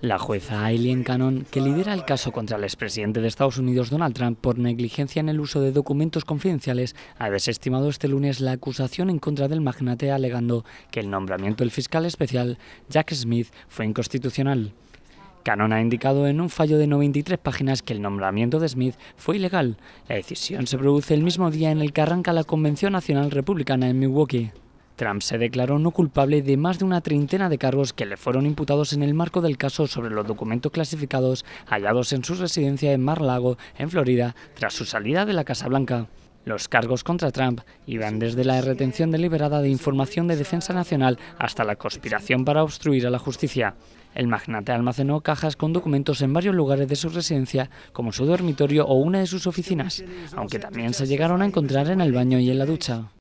La jueza Aileen Cannon, que lidera el caso contra el expresidente de Estados Unidos Donald Trump por negligencia en el uso de documentos confidenciales, ha desestimado este lunes la acusación en contra del magnate alegando que el nombramiento del fiscal especial Jack Smith fue inconstitucional. Cannon ha indicado en un fallo de 93 páginas que el nombramiento de Smith fue ilegal. La decisión se produce el mismo día en el que arranca la Convención Nacional Republicana en Milwaukee. Trump se declaró no culpable de más de una treintena de cargos que le fueron imputados en el marco del caso sobre los documentos clasificados hallados en su residencia en Mar-Lago, en Florida, tras su salida de la Casa Blanca. Los cargos contra Trump iban desde la retención deliberada de información de defensa nacional hasta la conspiración para obstruir a la justicia. El magnate almacenó cajas con documentos en varios lugares de su residencia, como su dormitorio o una de sus oficinas, aunque también se llegaron a encontrar en el baño y en la ducha.